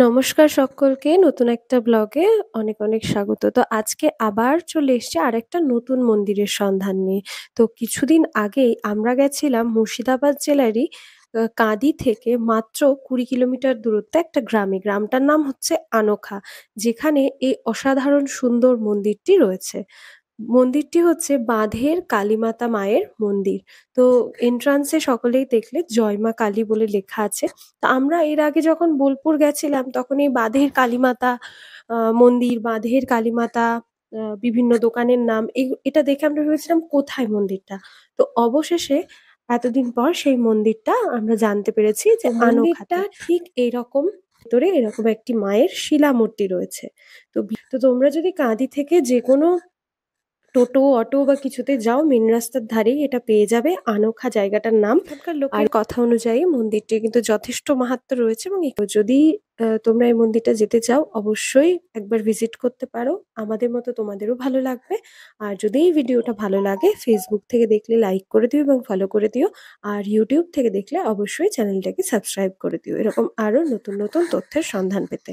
নমস্কার সকলকে নতুন একটা ব্লগে অনেক অনেক স্বাগত তো আজকে আবার চলে আর আরেকটা নতুন মন্দিরের সন্ধান নিয়ে তো কিছুদিন আগেই আমরা গেছিলাম মুর্শিদাবাদ জেলারই কাঁদি থেকে মাত্র কুড়ি কিলোমিটার দূরত্বে একটা গ্রামে গ্রামটার নাম হচ্ছে আনোখা যেখানে এই অসাধারণ সুন্দর মন্দিরটি রয়েছে মন্দিরটি হচ্ছে বাঁধের কালীমাতা মায়ের মন্দির। তো এন্ট্রান্স -এ সকলেই দেখলে জয় মা কালী বলে লেখা আছে। তা আমরা এর আগে যখন বোলপুর গেছিলাম তখন এই বাঁধের কালীমাতা আ মন্দির বাঁধের কালীমাতা আ বিভিন্ন দোকানের নাম এই এটা দেখে আমরা ভেবেছিলাম কোথায় মন্দিরটা? তো অবশেষে এতদিন পর সেই মন্দিরটা আমরা জানতে পেরেছি যে মানবটা ঠিক এরকম ভেতরে এরকম একটি মায়ের শিলা মূর্তি রয়েছে। তো তো তোমরা যদি কাঁদি থেকে যেকোনো টোটো অটো বা কিছুতে যাও মেন রাস্তার ধারেই এটা পেয়ে যাবে আনোখা জায়গাটার নাম আর কথা অনুযায়ী মন্দিরটি কিন্তু যথেষ্ট মাহাত্ম রয়েছে এবং যদি তোমরা এই মন্দিরটা যেতে চাও অবশ্যই একবার ভিজিট করতে পারো আমাদের মতো তোমাদেরও ভালো লাগবে আর যদি এই ভিডিওটা ভালো লাগে ফেসবুক থেকে দেখলে লাইক করে দিও এবং ফলো করে দিও আর ইউটিউব থেকে দেখলে অবশ্যই চ্যানেলটাকে সাবস্ক্রাইব করে দিও এরকম আরও নতুন নতুন তথ্যের সন্ধান পেতে